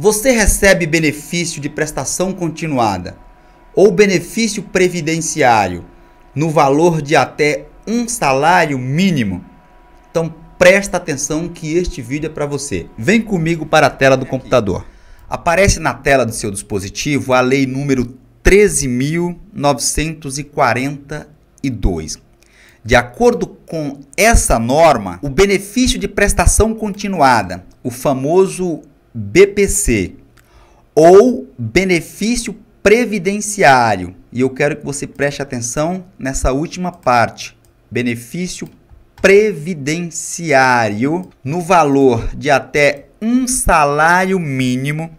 Você recebe benefício de prestação continuada ou benefício previdenciário no valor de até um salário mínimo? Então presta atenção que este vídeo é para você. Vem comigo para a tela do computador. Aparece na tela do seu dispositivo a lei número 13942. De acordo com essa norma, o benefício de prestação continuada, o famoso BPC ou benefício previdenciário. E eu quero que você preste atenção nessa última parte, benefício previdenciário no valor de até um salário mínimo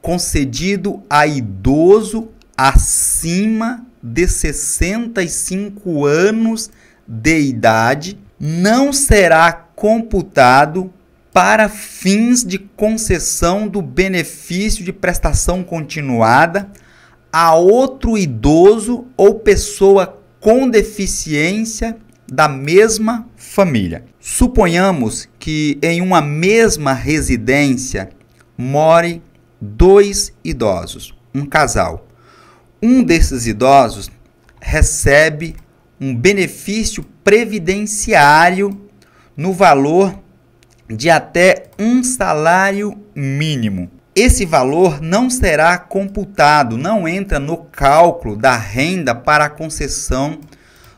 concedido a idoso acima de 65 anos de idade não será computado para fins de concessão do benefício de prestação continuada a outro idoso ou pessoa com deficiência da mesma família. Suponhamos que em uma mesma residência more dois idosos, um casal. Um desses idosos recebe um benefício previdenciário no valor de até um salário mínimo. Esse valor não será computado, não entra no cálculo da renda para a concessão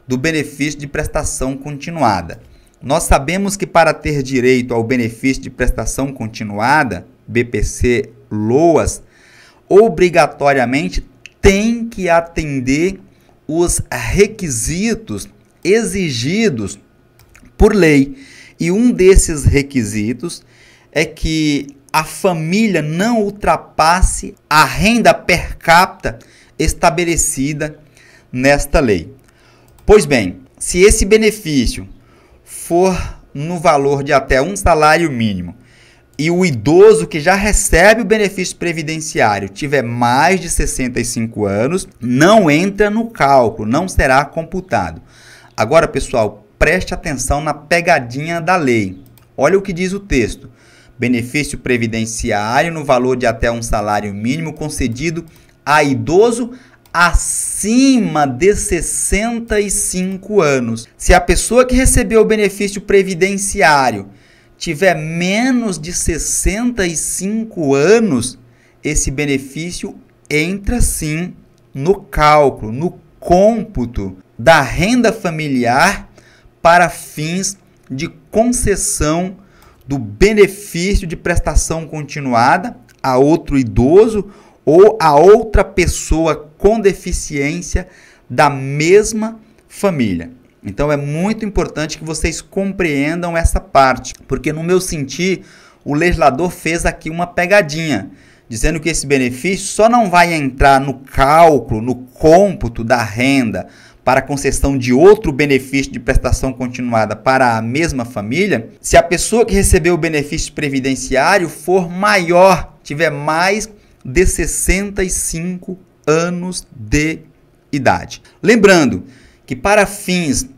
do benefício de prestação continuada. Nós sabemos que para ter direito ao benefício de prestação continuada, BPC LOAS, obrigatoriamente tem que atender os requisitos exigidos por lei. E um desses requisitos é que a família não ultrapasse a renda per capita estabelecida nesta lei. Pois bem, se esse benefício for no valor de até um salário mínimo e o idoso que já recebe o benefício previdenciário tiver mais de 65 anos, não entra no cálculo, não será computado. Agora, pessoal, preste atenção na pegadinha da lei. Olha o que diz o texto: benefício previdenciário no valor de até um salário mínimo concedido a idoso acima de 65 anos. Se a pessoa que recebeu o benefício previdenciário tiver menos de 65 anos, esse benefício entra sim no cálculo, no cômputo da renda familiar para fins de concessão do benefício de prestação continuada a outro idoso ou a outra pessoa com deficiência da mesma família. Então é muito importante que vocês compreendam essa parte, porque no meu sentir, o legislador fez aqui uma pegadinha, dizendo que esse benefício só não vai entrar no cálculo, no cômputo da renda para concessão de outro benefício de prestação continuada para a mesma família, se a pessoa que recebeu o benefício previdenciário for maior, tiver mais de 65 anos de idade. Lembrando que para fins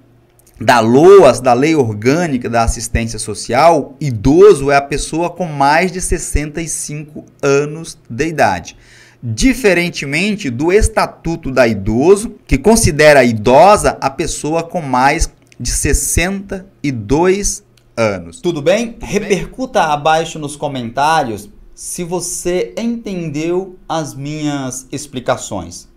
da LOAS, da Lei Orgânica da Assistência Social, idoso é a pessoa com mais de 65 anos de idade diferentemente do Estatuto da Idoso, que considera idosa a pessoa com mais de 62 anos. Tudo bem? Tudo Repercuta bem? abaixo nos comentários se você entendeu as minhas explicações.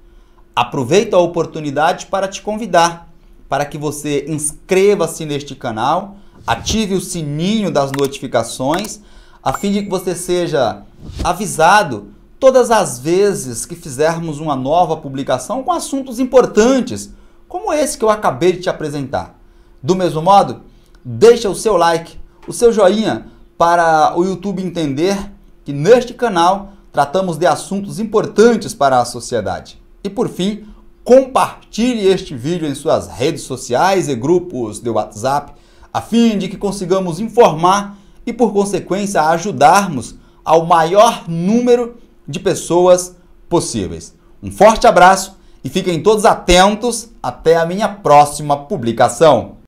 Aproveito a oportunidade para te convidar para que você inscreva-se neste canal, ative o sininho das notificações, a fim de que você seja avisado todas as vezes que fizermos uma nova publicação com assuntos importantes, como esse que eu acabei de te apresentar. Do mesmo modo, deixa o seu like, o seu joinha para o YouTube entender que neste canal tratamos de assuntos importantes para a sociedade. E por fim, compartilhe este vídeo em suas redes sociais e grupos de WhatsApp, a fim de que consigamos informar e por consequência ajudarmos ao maior número de pessoas possíveis. Um forte abraço e fiquem todos atentos até a minha próxima publicação.